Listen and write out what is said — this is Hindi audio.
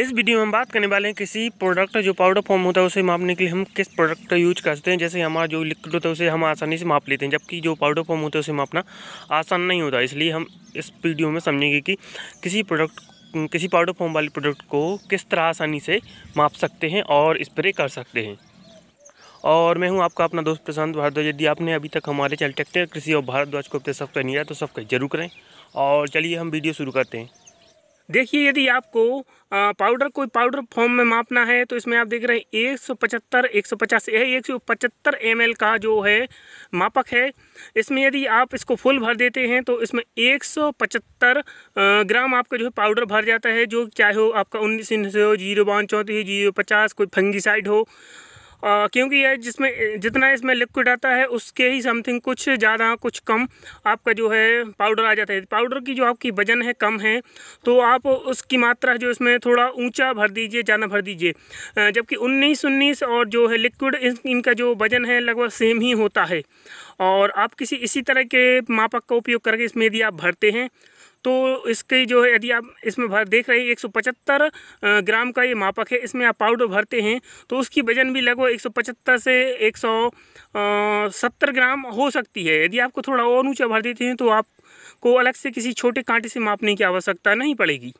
इस वीडियो में हम बात करने वाले हैं किसी प्रोडक्ट जो पाउडर फॉर्म होता है उसे मापने के लिए हम किस प्रोडक्ट का यूज करते हैं जैसे हमारा जो लिक्विड होता है उसे हम आसानी से माप लेते हैं जबकि जो पाउडर फॉर्म होता है उसे मापना आसान नहीं होता इसलिए हम इस वीडियो में समझेंगे कि किसी प्रोडक्ट किसी पाउडर फॉर्म वाले प्रोडक्ट को किस तरह आसानी से माप सकते हैं और स्प्रे कर सकते हैं और मैं हूं आपका अपना दोस्त प्रशांत भारद्वाज यदि आपने अभी तक हमारे चैनल टेक्टर कृषि और भारद्वाज को अब तक सब्सक्राइब नहीं किया तो सब्सक्राइब जरूर करें और चलिए हम वीडियो शुरू करते हैं देखिए यदि आपको पाउडर कोई पाउडर फॉर्म में मापना है तो इसमें आप देख रहे हैं एक सौ पचहत्तर एक सौ पचास एक सौ पचहत्तर एम का जो है मापक है इसमें यदि आप इसको फुल भर देते हैं तो इसमें एक सौ पचहत्तर ग्राम आपका जो है पाउडर भर जाता है जो चाहे हो आपका उन्नीस इंच हो जीरो बावन चौंतीस जीरो पचास कोई फंगीसाइड हो क्योंकि ये जिसमें जितना इसमें लिक्विड आता है उसके ही समथिंग कुछ ज़्यादा कुछ कम आपका जो है पाउडर आ जाता है पाउडर की जो आपकी वजन है कम है तो आप उसकी मात्रा जो इसमें थोड़ा ऊंचा भर दीजिए ज़्यादा भर दीजिए जबकि उन्नीस उन्नीस और जो है लिक्विड इन, इनका जो वजन है लगभग सेम ही होता है और आप किसी इसी तरह के मापक का उपयोग करके इसमें यदि आप भरते हैं तो इसकी जो है यदि आप इसमें भर देख रहे हैं एक ग्राम का ये मापक है इसमें आप पाउडर भरते हैं तो उसकी वजन भी लगभग एक से एक ग्राम हो सकती है यदि आपको थोड़ा और ऊँचा भर देते हैं तो आपको अलग से किसी छोटे कांटे से मापने की आवश्यकता नहीं पड़ेगी